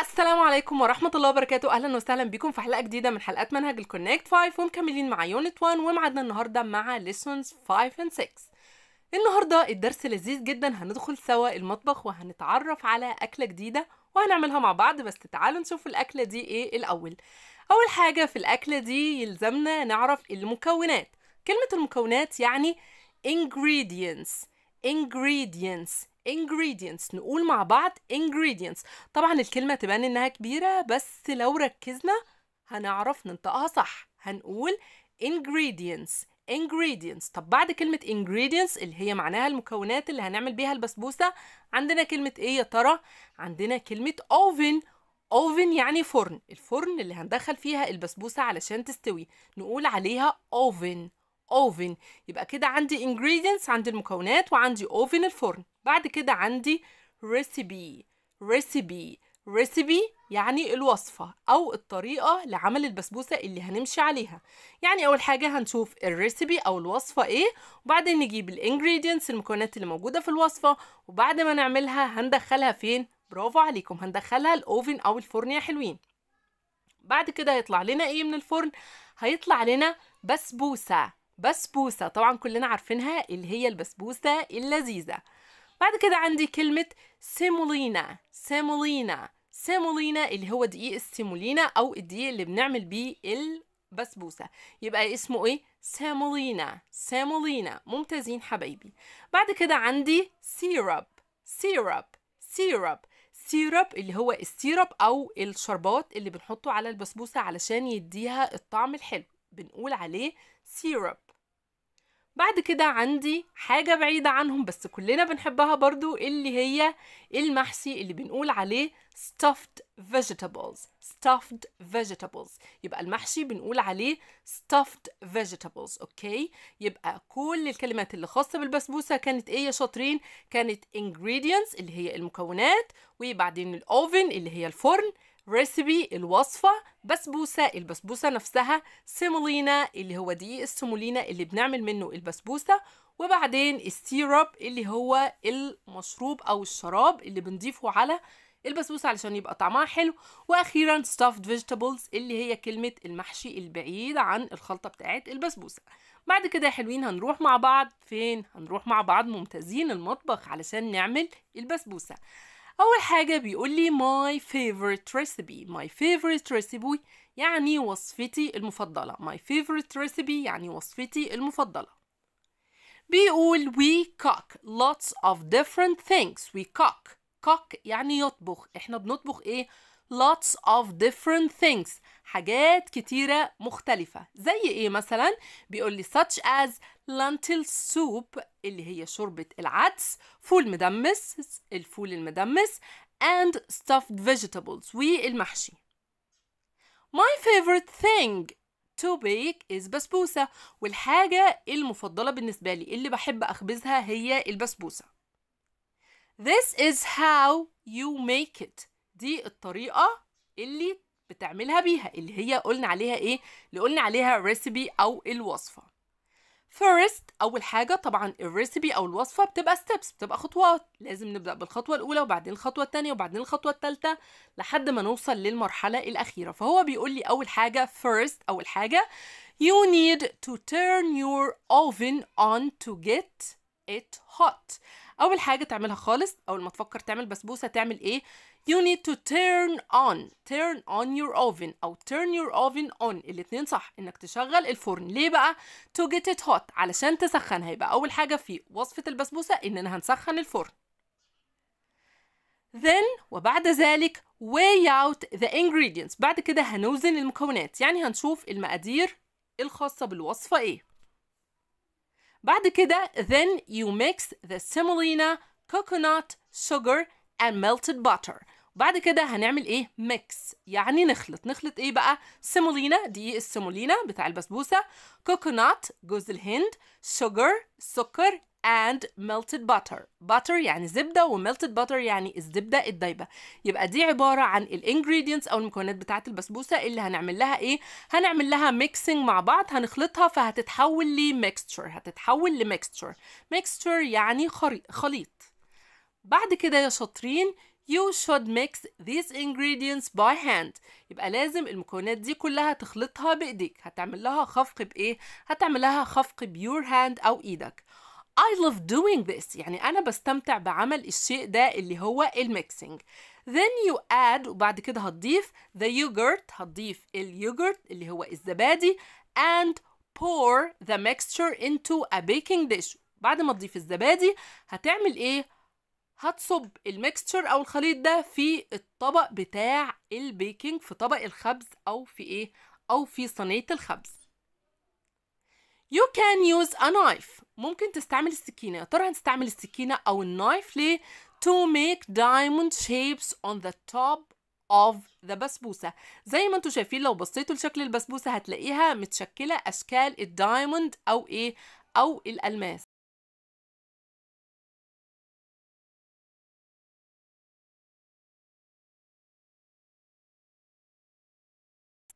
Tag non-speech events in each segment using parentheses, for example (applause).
السلام عليكم ورحمة الله وبركاته أهلا وسهلا بكم في حلقة جديدة من حلقات منهج الكونكت 5 ومكملين مع يونت 1 ومعدنا النهاردة مع ليسونز 5 and 6 النهاردة الدرس لذيذ جدا هندخل سوا المطبخ وهنتعرف على أكلة جديدة وهنعملها مع بعض بس تعالوا نشوف الأكلة دي إيه الأول أول حاجة في الأكلة دي يلزمنا نعرف المكونات كلمة المكونات يعني ingredients ingredients ingredients نقول مع بعض ingredients طبعا الكلمة تبان إنها كبيرة بس لو ركزنا هنعرف ننطقها صح هنقول ingredients ingredients طب بعد كلمة ingredients اللي هي معناها المكونات اللي هنعمل بيها البسبوسة عندنا كلمة ايه يا ترى؟ عندنا كلمة oven oven يعني فرن الفرن اللي هندخل فيها البسبوسة علشان تستوي نقول عليها oven oven يبقى كده عندي ingredients عندي المكونات وعندي oven الفرن بعد كده عندي recipe recipe recipe يعني الوصفة أو الطريقة لعمل البسبوسة اللي هنمشي عليها يعني أول حاجة هنشوف الريسيبي أو الوصفة إيه وبعدين نجيب الانجريدينتس المكونات اللي موجودة في الوصفة وبعد ما نعملها هندخلها فين برافو عليكم هندخلها الأوفن أو الفرن يا حلوين بعد كده هيطلع لنا إيه من الفرن هيطلع لنا بسبوسة بسبوسة طبعا كلنا عارفينها اللي هي البسبوسة اللذيذة بعد كده عندي كلمة سيمولينا سيمولينا سيمولينا اللي هو دقيق السيمولينا أو الدقيق اللي بنعمل بيه البسبوسة يبقى اسمه إيه؟ سيمولينا سيمولينا ممتازين حبايبي بعد كده عندي سيرب سيرب سيرب سيرب اللي هو السيرب او الشربات اللي بنحطه على البسبوسه علشان يديها الطعم الحلو بنقول عليه سيرب بعد كده عندي حاجة بعيدة عنهم بس كلنا بنحبها برضو اللي هي المحشي اللي بنقول عليه stuffed vegetables stuffed vegetables يبقى المحشي بنقول عليه stuffed vegetables اوكي يبقى كل الكلمات اللي خاصة بالبسبوسة كانت ايه يا شاطرين كانت ingredients اللي هي المكونات وبعدين الاوفن اللي هي الفرن ريسبي الوصفة بسبوسة البسبوسة نفسها سيمولينا اللي هو دقيق السيمولينا اللي بنعمل منه البسبوسة وبعدين السيرب اللي هو المشروب أو الشراب اللي بنضيفه على البسبوسة علشان يبقى طعمها حلو وأخيرا stuffed vegetables اللي هي كلمة المحشي البعيد عن الخلطة بتاعت البسبوسة بعد كده يا حلوين هنروح مع بعض فين؟ هنروح مع بعض ممتازين المطبخ علشان نعمل البسبوسة أول حاجة بيقول لي my favorite recipe my favorite recipe يعني وصفتي المفضلة my favorite recipe يعني وصفتي المفضلة بيقول we cook lots of different things we cook cook يعني يطبخ احنا بنطبخ ايه lots of different things حاجات كتيرة مختلفة زي ايه مثلا بيقول لي such as lentil soup اللي هي شوربة العدس فول مدمس الفول المدمس and stuffed vegetables والمحشي my favorite thing to bake is بسبوسة والحاجة المفضلة بالنسبة لي اللي بحب أخبزها هي البسبوسة this is how you make it دي الطريقة اللي بتعملها بيها اللي هي قلنا عليها ايه اللي قلنا عليها ريسيبي او الوصفه first اول حاجه طبعا الريسبي او الوصفه بتبقى ستيبس بتبقى خطوات لازم نبدا بالخطوه الاولى وبعدين الخطوه الثانيه وبعدين الخطوه الثالثه لحد ما نوصل للمرحله الاخيره فهو بيقول لي اول حاجه first اول حاجه you need to turn your oven on to get it hot اول حاجه تعملها خالص اول ما تفكر تعمل بسبوسه تعمل ايه You need to turn on turn on your oven أو turn your oven on الاتنين صح إنك تشغل الفرن ليه بقى؟ to get it hot علشان تسخنها يبقى أول حاجة في وصفة البسبوسة إننا هنسخن الفرن then وبعد ذلك weigh out the ingredients بعد كده هنوزن المكونات يعني هنشوف المقادير الخاصة بالوصفة إيه بعد كده then you mix the semolina coconut sugar and melted butter وبعد كده هنعمل ايه ميكس يعني نخلط نخلط ايه بقى سيمولينا دقيق السيمولينا بتاع البسبوسه كوكونات جوز الهند شوجر سكر and melted butter butter يعني زبدة و melted butter يعني الزبدة الدايبة يبقى دي عبارة عن الانجريدينتس أو المكونات بتاعة البسبوسة اللي هنعمل لها إيه هنعمل لها ميكسينج مع بعض هنخلطها فهتتحول لميكستشر هتتحول لميكستشر ميكستشر يعني خليط بعد كده يا شاطرين You should mix these ingredients by hand يبقى لازم المكونات دي كلها تخلطها بإيديك هتعمل لها خفق بإيه؟ هتعمل لها خفق بيور هاند أو إيدك I love doing this يعني أنا بستمتع بعمل الشيء ده اللي هو الميكسينج then you add وبعد كده هتضيف the yogurt هتضيف اليوجرت اللي هو الزبادي and pour the mixture into a baking dish بعد ما تضيف الزبادي هتعمل إيه؟ هتصب الميكستشر او الخليط ده في الطبق بتاع البيكنج في طبق الخبز او في ايه او في صينيه الخبز You can use a knife ممكن تستعمل السكينة يا ترى هنستعمل السكينة أو النايف ليه؟ To make diamond shapes on the top of the بسبوسة زي ما انتوا شايفين لو بصيتوا لشكل البسبوسة هتلاقيها متشكلة أشكال الدايموند أو إيه؟ أو الألماس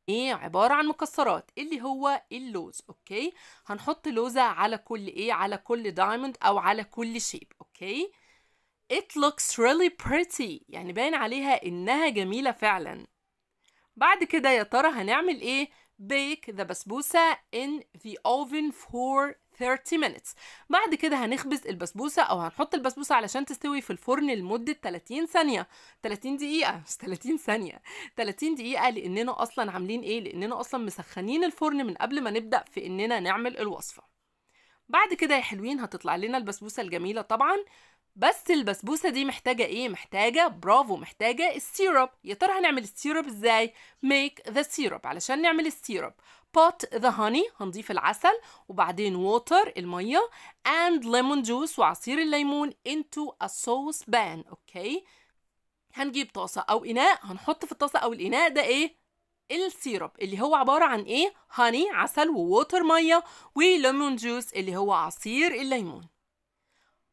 ايه عباره عن مكسرات اللي هو اللوز اوكي هنحط لوزه على كل ايه على كل دايموند او على كل شيب اوكي it looks really pretty يعني باين عليها انها جميله فعلا بعد كده يا ترى هنعمل ايه bake the بسبوسه in the oven for 30 minutes بعد كده هنخبز البسبوسه او هنحط البسبوسه علشان تستوي في الفرن لمده 30 ثانيه 30 دقيقه (laughs) مش 30 ثانيه 30 دقيقه لاننا اصلا عاملين ايه لاننا اصلا مسخنين الفرن من قبل ما نبدا في اننا نعمل الوصفه بعد كده يا حلوين هتطلع لنا البسبوسه الجميله طبعا بس البسبوسة دي محتاجة ايه؟ محتاجة برافو محتاجة السيرب يا ترى هنعمل السيرب ازاي؟ ميك ذا سيرب علشان نعمل السيرب put the honey هنضيف العسل وبعدين water المية and lemon juice وعصير الليمون into a sauce pan اوكي هنجيب طاسة أو إناء هنحط في الطاسة أو الإناء ده إيه السيرب اللي هو عبارة عن إيه هاني عسل ووتر مية وليمون جوس اللي هو عصير الليمون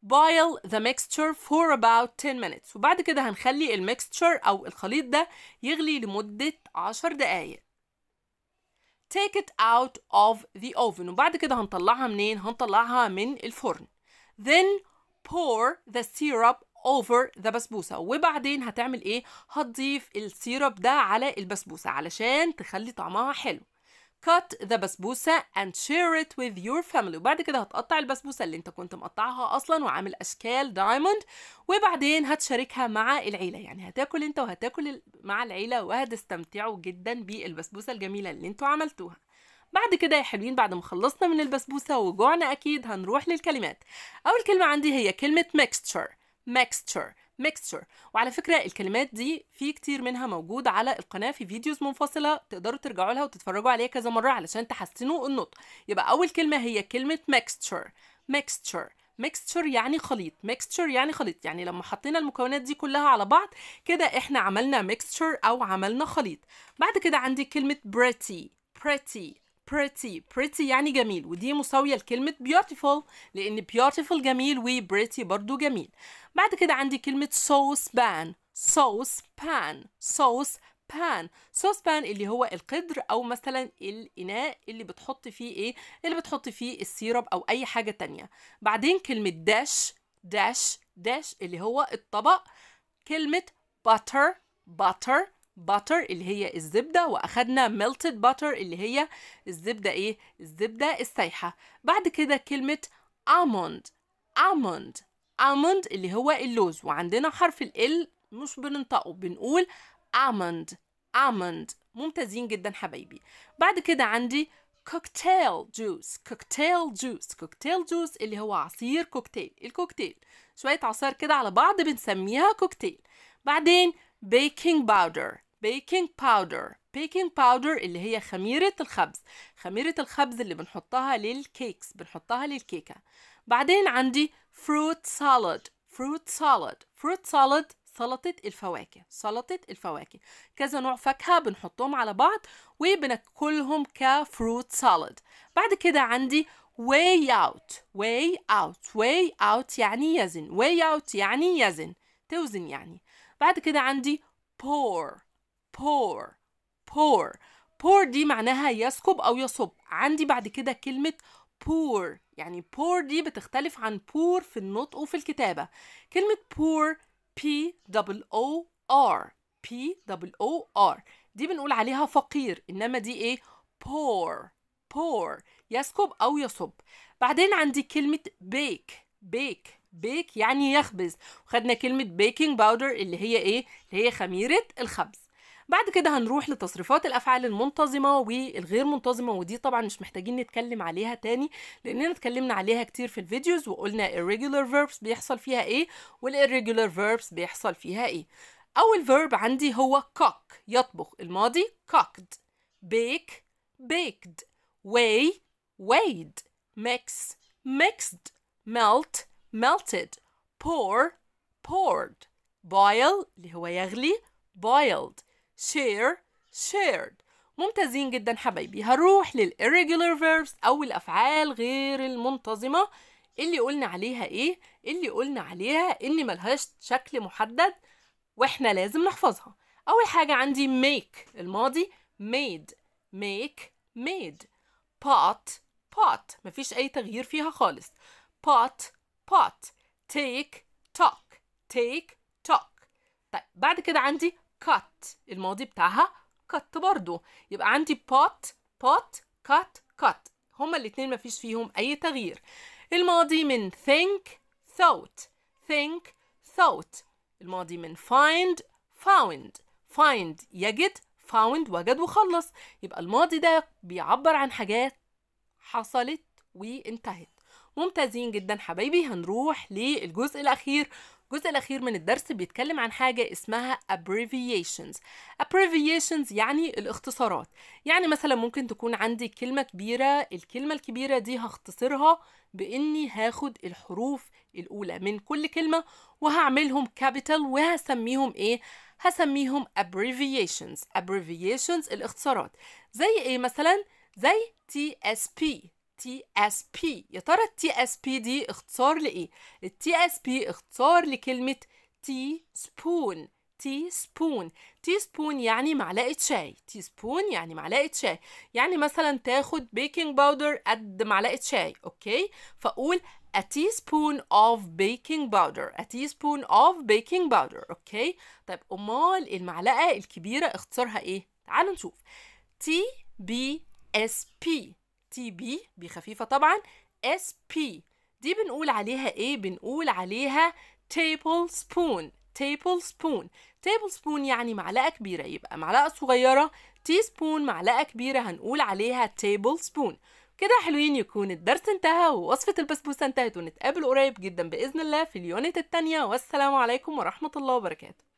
boil the mixture for about 10 minutes وبعد كده هنخلي الميكستشر أو الخليط ده يغلي لمدة 10 دقايق take it out of the oven وبعد كده هنطلعها منين هنطلعها من الفرن then pour the syrup over the بسبوسة وبعدين هتعمل ايه هتضيف السيرب ده على البسبوسة علشان تخلي طعمها حلو cut the بسبوسة and share it with your family وبعد كده هتقطع البسبوسة اللي انت كنت مقطعها أصلا وعامل أشكال دايموند وبعدين هتشاركها مع العيلة يعني هتاكل انت وهتاكل مع العيلة وهتستمتعوا جدا بالبسبوسة الجميلة اللي انتوا عملتوها بعد كده يا حلوين بعد ما خلصنا من البسبوسة وجوعنا أكيد هنروح للكلمات أول كلمة عندي هي كلمة mixture mixture ميكستشر وعلى فكرة الكلمات دي في كتير منها موجود على القناة في فيديوز منفصلة تقدروا ترجعوا لها وتتفرجوا عليها كذا مرة علشان تحسنوا النطق يبقى أول كلمة هي كلمة ميكستشر ميكستشر ميكستشر يعني خليط ميكستشر يعني خليط يعني لما حطينا المكونات دي كلها على بعض كده احنا عملنا ميكستشر او عملنا خليط بعد كده عندي كلمه بريتي بريتي pretty pretty يعني جميل ودي مساوية لكلمة beautiful لأن beautiful جميل و pretty برضو جميل بعد كده عندي كلمة sauce pan sauce pan sauce pan sauce pan اللي هو القدر أو مثلا الإناء اللي بتحط فيه إيه اللي بتحط فيه السيرب أو أي حاجة تانية بعدين كلمة dash dash dash اللي هو الطبق كلمة butter butter باتر اللي هي الزبدة وأخدنا melted باتر اللي هي الزبدة إيه؟ الزبدة السايحة بعد كده كلمة almond almond almond اللي هو اللوز وعندنا حرف ال مش بننطقه بنقول almond almond ممتازين جدا حبايبي بعد كده عندي كوكتيل جوس كوكتيل جوس كوكتيل جوس اللي هو عصير كوكتيل الكوكتيل شوية عصير كده على بعض بنسميها كوكتيل بعدين baking powder baking powder baking powder اللي هي خميرة الخبز خميرة الخبز اللي بنحطها للكيكس بنحطها للكيكة بعدين عندي fruit salad fruit salad fruit salad سلطة الفواكه سلطة الفواكه كذا نوع فاكهة بنحطهم على بعض وبناكلهم كفروت سالد بعد كده عندي way out way out way out يعني يزن way out يعني يزن توزن يعني بعد كده عندي pour pour pour pour دي معناها يسكب أو يصب عندي بعد كده كلمة pour يعني pour دي بتختلف عن pour في النطق وفي الكتابة كلمة pour p double o r p double o r دي بنقول عليها فقير إنما دي إيه pour pour يسكب أو يصب بعدين عندي كلمة bake bake بيك يعني يخبز وخدنا كلمة بيكنج باودر اللي هي ايه؟ اللي هي خميرة الخبز بعد كده هنروح لتصريفات الافعال المنتظمه والغير منتظمه ودي طبعا مش محتاجين نتكلم عليها تاني لاننا اتكلمنا عليها كتير في الفيديوز وقلنا irregular verbs بيحصل فيها ايه والirregular verbs بيحصل فيها ايه اول verb عندي هو cook يطبخ الماضي cooked bake baked weigh weighed mix mixed melt melted pour poured boil اللي هو يغلي boiled share shared ممتازين جدا حبايبي هنروح للirregular verbs أو الأفعال غير المنتظمة اللي قلنا عليها إيه؟ اللي قلنا عليها إن ملهاش شكل محدد وإحنا لازم نحفظها أول حاجة عندي make الماضي made make made pot pot مفيش أي تغيير فيها خالص pot pot take talk take talk طيب بعد كده عندي cut الماضي بتاعها cut برضو يبقى عندي pot pot cut cut هما الاتنين مفيش فيهم أي تغيير الماضي من think thought think thought الماضي من find found find يجد found وجد وخلص يبقى الماضي ده بيعبر عن حاجات حصلت وانتهت ممتازين جدا حبايبي هنروح للجزء الاخير الجزء الأخير من الدرس بيتكلم عن حاجة اسمها abbreviations abbreviations يعني الاختصارات يعني مثلا ممكن تكون عندي كلمة كبيرة الكلمة الكبيرة دي هختصرها بإني هاخد الحروف الأولى من كل كلمة وهعملهم capital وهسميهم إيه؟ هسميهم abbreviations abbreviations الاختصارات زي إيه مثلا؟ زي TSP تي اس بي يا ترى التي اس بي دي اختصار لايه التي اس بي اختصار لكلمه تي سبون تي سبون تي سبون يعني معلقة شاي تي سبون يعني معلقة شاي يعني مثلا تاخد بيكنج باودر قد معلقة شاي اوكي فاقول a teaspoon of baking powder a teaspoon of baking powder اوكي طيب امال المعلقة الكبيرة اختصارها ايه تعالوا نشوف تي بي اس بي تي بي بخفيفة خفيفة طبعا اس بي دي بنقول عليها ايه بنقول عليها تيبل سبون تيبل سبون تيبل سبون يعني معلقة كبيرة يبقى معلقة صغيرة تي سبون معلقة كبيرة هنقول عليها تيبل سبون كده حلوين يكون الدرس انتهى ووصفة البسبوسة انتهت ونتقابل قريب جدا بإذن الله في اليونت التانية والسلام عليكم ورحمة الله وبركاته